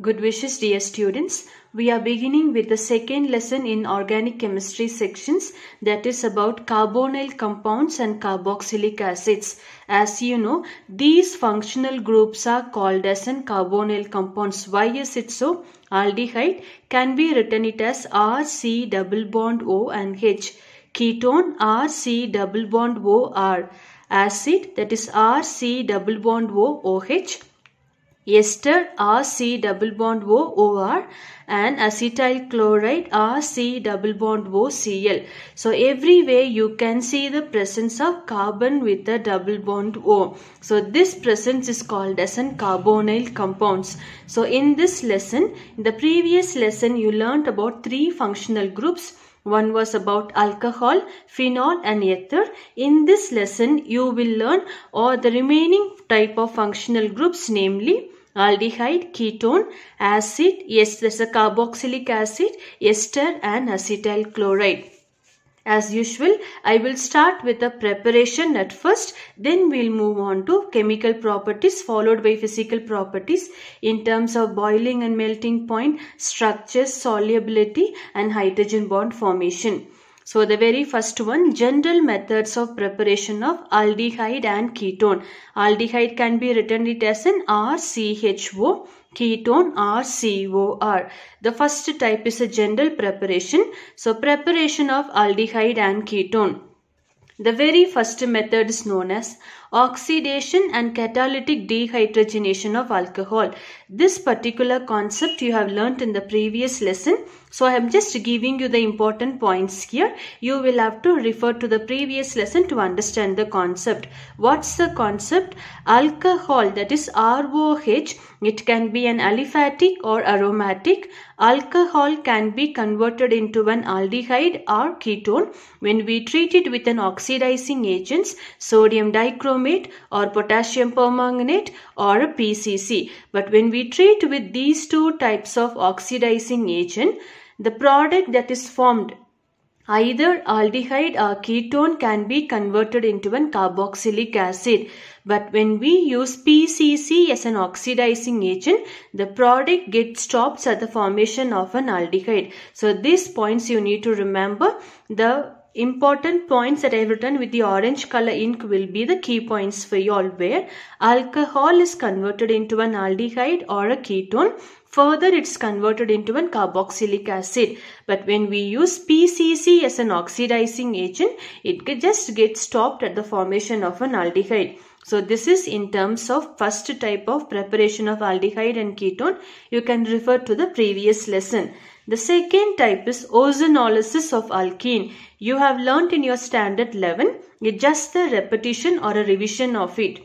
Good wishes dear students. We are beginning with the second lesson in organic chemistry sections that is about carbonyl compounds and carboxylic acids. As you know, these functional groups are called as an carbonyl compounds. Why is it so? Aldehyde can be written it as RC double bond O and H. Ketone RC double bond O R. Acid that is RC double bond O OH ester RC double bond O OR and acetyl chloride RC double bond O Cl. So everywhere you can see the presence of carbon with a double bond O. So this presence is called as an carbonyl compounds. So in this lesson, in the previous lesson you learnt about three functional groups. One was about alcohol, phenol and ether. In this lesson, you will learn all the remaining type of functional groups namely aldehyde, ketone, acid, yes, there's a carboxylic acid, ester and acetyl chloride. As usual, I will start with the preparation at first, then we'll move on to chemical properties followed by physical properties in terms of boiling and melting point, structures, solubility and hydrogen bond formation. So the very first one, general methods of preparation of aldehyde and ketone. Aldehyde can be written it as an RCHO, ketone RCOR. The first type is a general preparation. So preparation of aldehyde and ketone. The very first method is known as oxidation and catalytic dehydrogenation of alcohol. This particular concept you have learnt in the previous lesson so I am just giving you the important points here. You will have to refer to the previous lesson to understand the concept. What's the concept? Alcohol that is ROH. It can be an aliphatic or aromatic. Alcohol can be converted into an aldehyde or ketone when we treat it with an oxidizing agents sodium dichromate or potassium permanganate or a PCC. But when we treat with these two types of oxidizing agent, the product that is formed Either aldehyde or ketone can be converted into an carboxylic acid. But when we use PCC as an oxidizing agent, the product gets stops at the formation of an aldehyde. So these points you need to remember. The important points that I have written with the orange color ink will be the key points for you all where alcohol is converted into an aldehyde or a ketone Further, it's converted into an carboxylic acid. But when we use PCC as an oxidizing agent, it just gets stopped at the formation of an aldehyde. So this is in terms of first type of preparation of aldehyde and ketone. You can refer to the previous lesson. The second type is ozonolysis of alkene. You have learnt in your standard 11. It's just the repetition or a revision of it.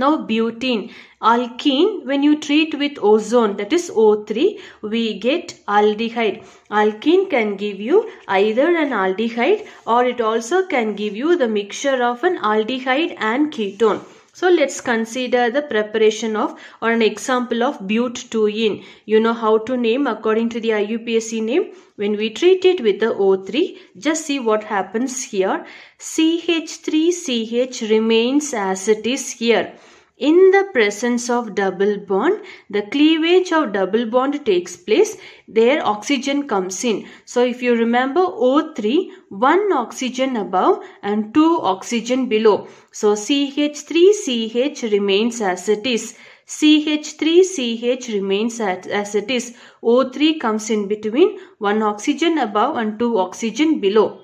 Now butene alkene when you treat with ozone that is O3 we get aldehyde. Alkene can give you either an aldehyde or it also can give you the mixture of an aldehyde and ketone. So let's consider the preparation of or an example of bute 2 in. You know how to name according to the IUPAC name. When we treat it with the O3, just see what happens here. CH3CH remains as it is here. In the presence of double bond, the cleavage of double bond takes place. There oxygen comes in. So if you remember O3, one oxygen above and two oxygen below. So CH3CH remains as it is. CH3CH remains at, as it is. O3 comes in between, one oxygen above and two oxygen below.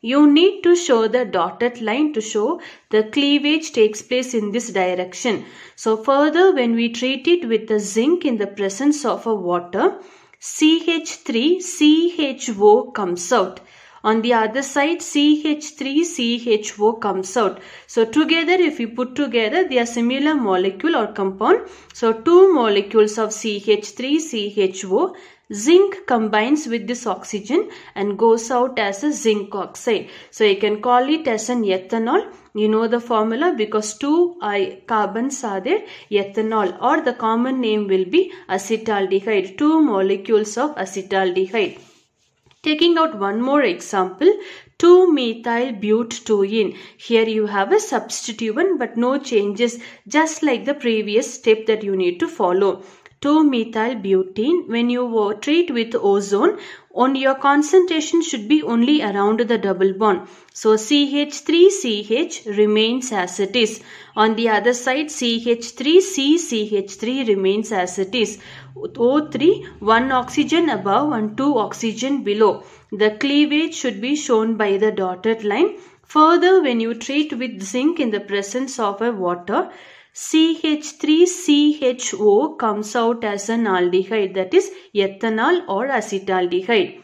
You need to show the dotted line to show the cleavage takes place in this direction. So further when we treat it with the zinc in the presence of a water, CH3, CHO comes out. On the other side, CH3, CHO comes out. So together, if we put together, they are similar molecule or compound. So two molecules of CH3, CHO Zinc combines with this oxygen and goes out as a zinc oxide. So you can call it as an ethanol. You know the formula because two carbons are there, ethanol or the common name will be acetaldehyde, two molecules of acetaldehyde. Taking out one more example, 2-methylbutadiene. Here you have a substituent but no changes just like the previous step that you need to follow. 2-methylbutene when you treat with ozone on your concentration should be only around the double bond. So CH3CH remains as it is. On the other side CH3CCH3 remains as it is. O3 1 oxygen above and 2 oxygen below. The cleavage should be shown by the dotted line. Further when you treat with zinc in the presence of a water CH3CHO comes out as an aldehyde that is ethanol or acetaldehyde.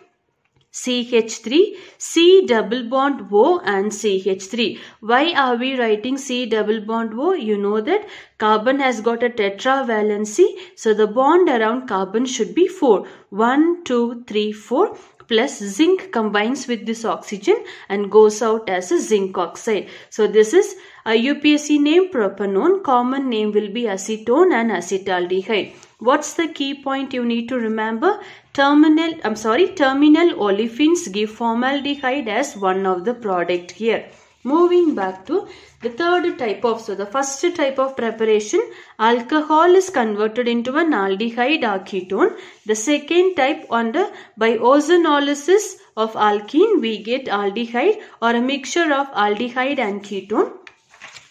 CH3, C double bond O and CH3. Why are we writing C double bond O? You know that carbon has got a tetravalency. So the bond around carbon should be 4. 1, 2, 3, 4 plus zinc combines with this oxygen and goes out as a zinc oxide. So this is a UPSC name propanone. Common name will be acetone and acetaldehyde. What's the key point you need to remember? Terminal, I'm sorry, terminal olefins give formaldehyde as one of the product here. Moving back to the third type of, so the first type of preparation, alcohol is converted into an aldehyde or ketone. The second type on the by ozonolysis of alkene, we get aldehyde or a mixture of aldehyde and ketone.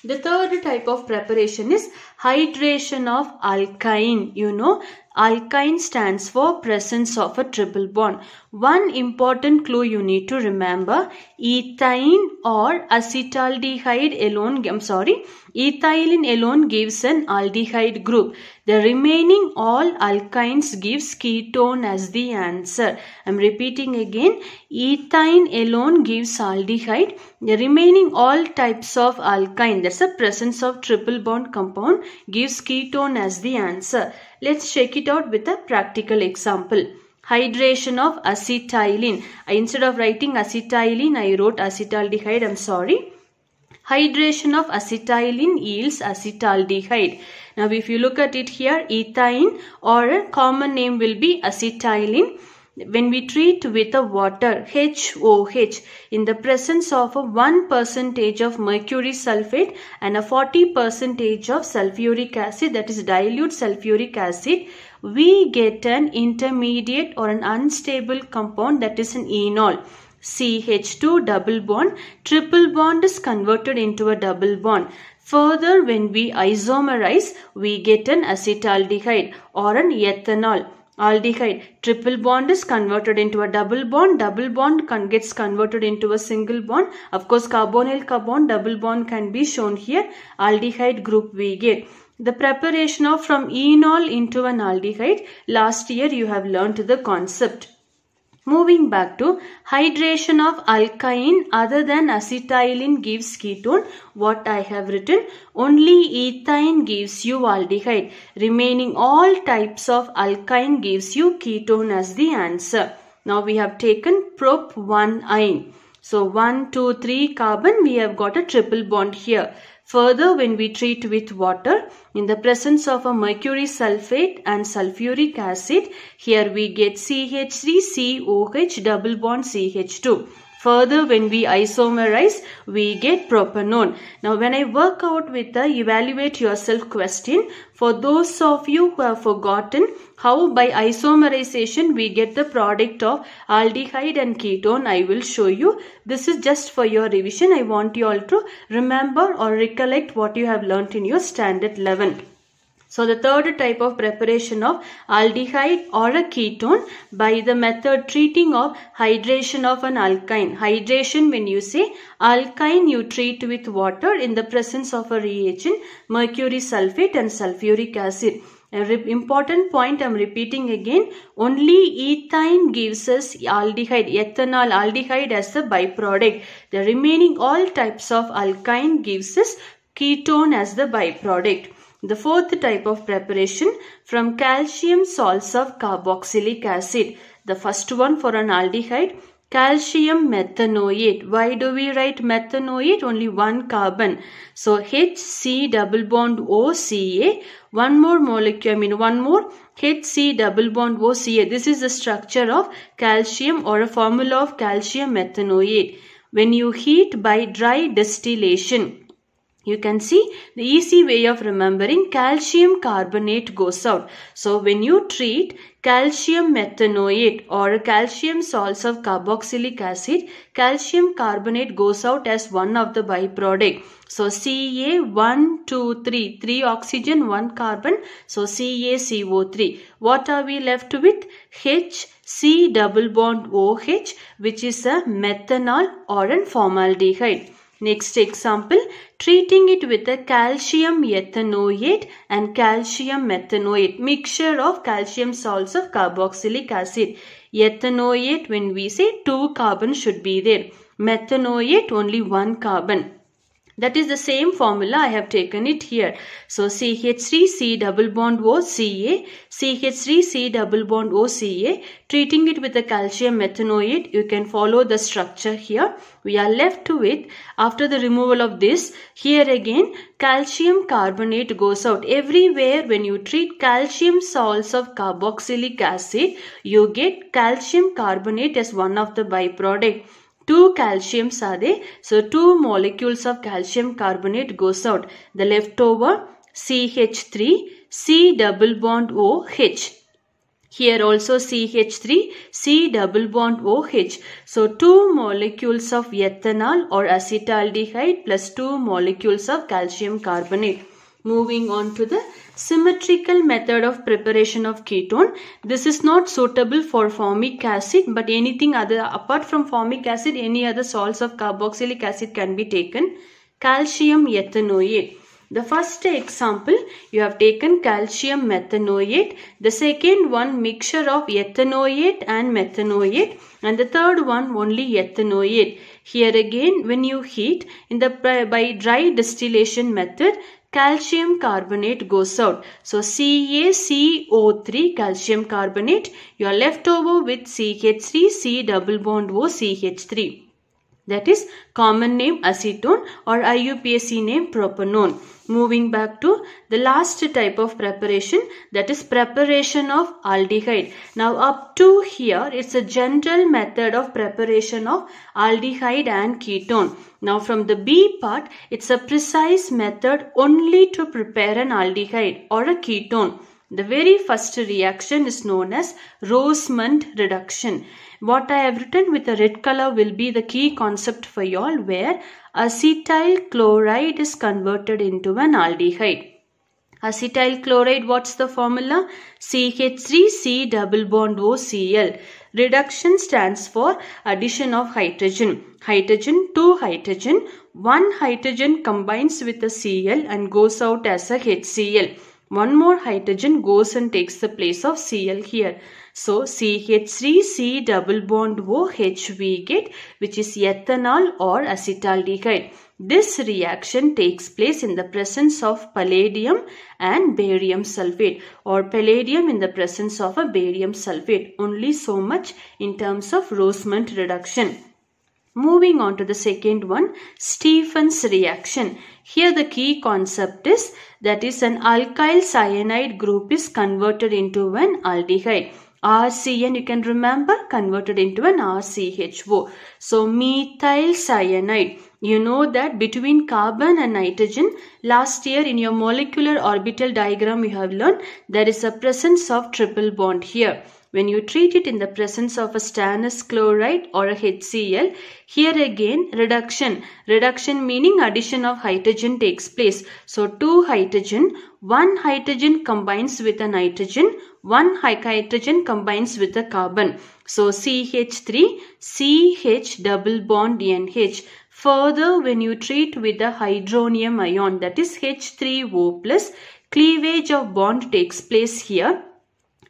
The third type of preparation is hydration of alkyne. You know, alkyne stands for presence of a triple bond. One important clue you need to remember, ethine or acetaldehyde alone, I'm sorry, ethylene alone gives an aldehyde group. The remaining all alkynes gives ketone as the answer. I'm repeating again, ethine alone gives aldehyde. The remaining all types of alkyne, that's the presence of triple bond compound, gives ketone as the answer. Let's check it out with a practical example hydration of acetylene. I, uh, instead of writing acetylene, I wrote acetaldehyde. I'm sorry. Hydration of acetylene yields acetaldehyde. Now, if you look at it here, ethine or a common name will be acetylene when we treat with a water HOH in the presence of a 1 percentage of mercury sulfate and a 40 percentage of sulfuric acid that is dilute sulfuric acid we get an intermediate or an unstable compound that is an enol CH2 double bond triple bond is converted into a double bond further when we isomerize we get an acetaldehyde or an ethanol aldehyde triple bond is converted into a double bond double bond gets converted into a single bond of course carbonyl carbon double bond can be shown here aldehyde group we get the preparation of from enol into an aldehyde last year you have learnt the concept Moving back to hydration of alkyne other than acetylene gives ketone. What I have written only ethine gives you aldehyde. Remaining all types of alkyne gives you ketone as the answer. Now we have taken prop 1 ion. So 1, 2, 3 carbon we have got a triple bond here. Further, when we treat with water, in the presence of a mercury sulfate and sulfuric acid, here we get CH3COH double bond CH2. Further, when we isomerize, we get propanone. Now, when I work out with the evaluate yourself question, for those of you who have forgotten how by isomerization we get the product of aldehyde and ketone, I will show you. This is just for your revision. I want you all to remember or recollect what you have learnt in your standard 11. So the third type of preparation of aldehyde or a ketone by the method treating of hydration of an alkyne. Hydration when you say alkyne you treat with water in the presence of a reagent mercury sulfate and sulfuric acid. important point I'm repeating again only ethine gives us aldehyde ethanol aldehyde as the byproduct the remaining all types of alkyne gives us ketone as the byproduct the fourth type of preparation from calcium salts of carboxylic acid. The first one for an aldehyde calcium methanoate. Why do we write methanoate? Only one carbon. So HC double bond OCA. One more molecule, I mean one more HC double bond OCA. This is the structure of calcium or a formula of calcium methanoate. When you heat by dry distillation you can see the easy way of remembering calcium carbonate goes out. So when you treat calcium methanoate or calcium salts of carboxylic acid, calcium carbonate goes out as one of the byproduct. So Ca 1, 2, 3, 3 oxygen, 1 carbon. So CaCO3. What are we left with? H C double bond OH which is a methanol or an formaldehyde. Next example, treating it with a calcium ethanoate and calcium methanoate, mixture of calcium salts of carboxylic acid. Ethanoate, when we say two carbon should be there. Methanoate, only one carbon. That is the same formula I have taken it here. So CH3C double bond OCA, CH3C double bond OCA, treating it with a calcium methanoate, you can follow the structure here. We are left with, after the removal of this, here again, calcium carbonate goes out. Everywhere when you treat calcium salts of carboxylic acid, you get calcium carbonate as one of the byproduct two calciums are there. So two molecules of calcium carbonate goes out. The leftover CH3, C double bond OH. Here also CH3, C double bond OH. So two molecules of ethanol or acetaldehyde plus two molecules of calcium carbonate. Moving on to the symmetrical method of preparation of ketone. This is not suitable for formic acid but anything other apart from formic acid any other salts of carboxylic acid can be taken. Calcium ethanoate. The first example you have taken calcium methanoate. The second one mixture of ethanoate and methanoate and the third one only ethanoate. Here again when you heat in the by dry distillation method calcium carbonate goes out. So CaCO3 calcium carbonate, you are left over with CH3, C double bond O CH3 that is common name acetone or IUPAC name propanone. Moving back to the last type of preparation that is preparation of aldehyde. Now up to here it's a general method of preparation of aldehyde and ketone. Now from the B part it's a precise method only to prepare an aldehyde or a ketone. The very first reaction is known as Rosemond reduction. What I have written with a red color will be the key concept for you all where acetyl chloride is converted into an aldehyde. Acetyl chloride, what's the formula? CH3C double bond OCl. Reduction stands for addition of hydrogen. Hydrogen, 2 hydrogen. 1 hydrogen combines with a Cl and goes out as a HCl one more hydrogen goes and takes the place of Cl here. So CH3C double bond OH we get which is ethanol or acetaldehyde. This reaction takes place in the presence of palladium and barium sulfate or palladium in the presence of a barium sulfate. Only so much in terms of Rosemont reduction. Moving on to the second one, Stephen's reaction. Here the key concept is that is an alkyl cyanide group is converted into an aldehyde. RCN you can remember converted into an RCHO. So methyl cyanide. You know that between carbon and nitrogen last year in your molecular orbital diagram you have learned there is a presence of triple bond here. When you treat it in the presence of a stannous chloride or a HCl, here again reduction. Reduction meaning addition of hydrogen takes place. So two hydrogen, one hydrogen combines with a nitrogen, one hydrogen combines with a carbon. So CH3, CH double bond NH. Further, when you treat with a hydronium ion that is H3O plus, cleavage of bond takes place here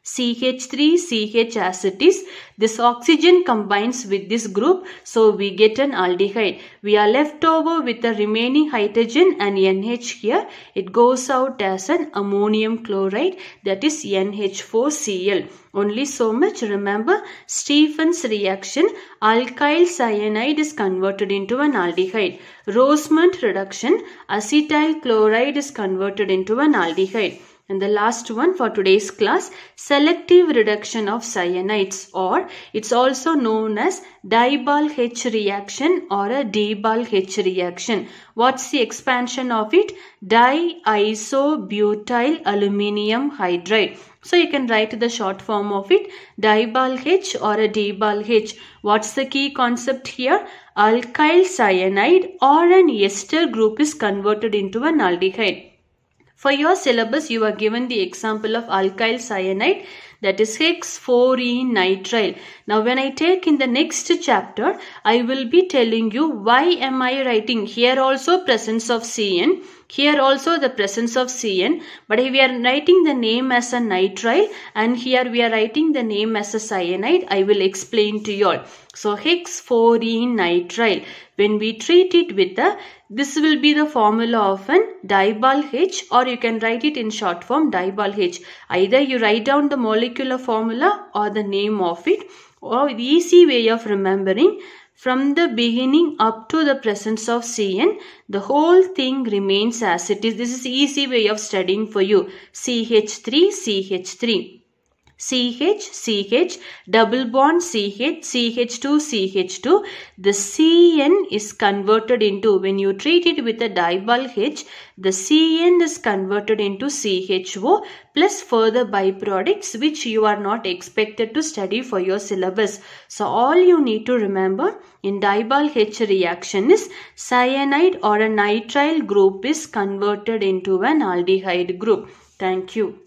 CH3, CH as it is. This oxygen combines with this group so we get an aldehyde. We are left over with the remaining hydrogen and NH here. It goes out as an ammonium chloride that is NH4Cl. Only so much remember Stephen's reaction alkyl cyanide is converted into an aldehyde. Rosemont reduction acetyl chloride is converted into an aldehyde. And the last one for today's class, selective reduction of cyanides or it's also known as dibal H reaction or a dibal H reaction. What's the expansion of it? Diisobutyl aluminium hydride. So you can write the short form of it dibal H or a dibal H. What's the key concept here? Alkyl cyanide or an ester group is converted into an aldehyde. For your syllabus, you are given the example of alkyl cyanide that hex is is nitrile. Now, when I take in the next chapter, I will be telling you why am I writing here also presence of CN here also the presence of CN but we are writing the name as a nitrile and here we are writing the name as a cyanide. I will explain to you all. So hexforene nitrile. When we treat it with the, this will be the formula of an dibal H or you can write it in short form dibal H. Either you write down the molecular formula or the name of it or the easy way of remembering from the beginning up to the presence of Cn, the whole thing remains as it is. This is easy way of studying for you. CH3, CH3. CH, CH, double bond CH, CH2, CH2. The CN is converted into, when you treat it with a dibulk H, the CN is converted into CHO plus further byproducts which you are not expected to study for your syllabus. So all you need to remember in dibulk H reaction is cyanide or a nitrile group is converted into an aldehyde group. Thank you.